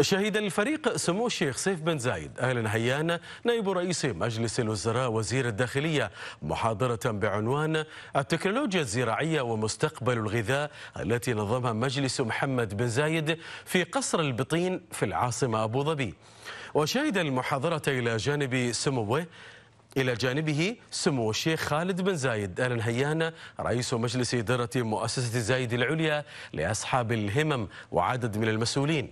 شهد الفريق سمو الشيخ سيف بن زايد اهلا هيانا نائب رئيس مجلس الوزراء وزير الداخلية محاضرة بعنوان التكنولوجيا الزراعية ومستقبل الغذاء التي نظمها مجلس محمد بن زايد في قصر البطين في العاصمة أبو ظبي وشهد المحاضرة إلى جانب سموه إلى جانبه سمو الشيخ خالد بن زايد آل نهيان رئيس مجلس إدارة مؤسسة زايد العليا لأصحاب الهمم وعدد من المسؤولين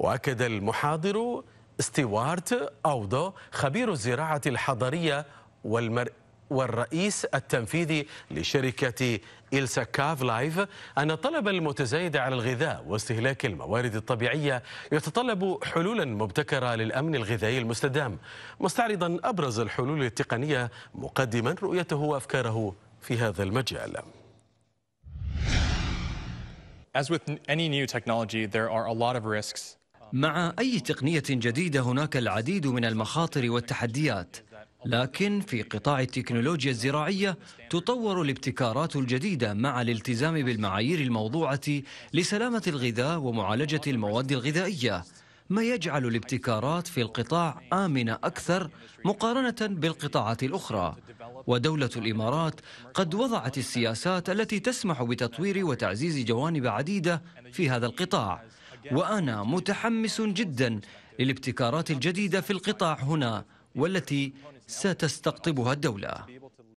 واكد المحاضر ستيوارت أوضو خبير الزراعة الحضرية والمر... والرئيس التنفيذي لشركة إلسا كاف لايف أن الطلب المتزايد على الغذاء واستهلاك الموارد الطبيعية يتطلب حلولا مبتكرة للأمن الغذائي المستدام مستعرضا أبرز الحلول التقنية مقدما رؤيته وأفكاره في هذا المجال As with any new technology, there are a lot of risks مع أي تقنية جديدة هناك العديد من المخاطر والتحديات لكن في قطاع التكنولوجيا الزراعية تطور الابتكارات الجديدة مع الالتزام بالمعايير الموضوعة لسلامة الغذاء ومعالجة المواد الغذائية ما يجعل الابتكارات في القطاع آمنة أكثر مقارنة بالقطاعات الأخرى ودولة الإمارات قد وضعت السياسات التي تسمح بتطوير وتعزيز جوانب عديدة في هذا القطاع وأنا متحمس جدا للابتكارات الجديدة في القطاع هنا والتي ستستقطبها الدولة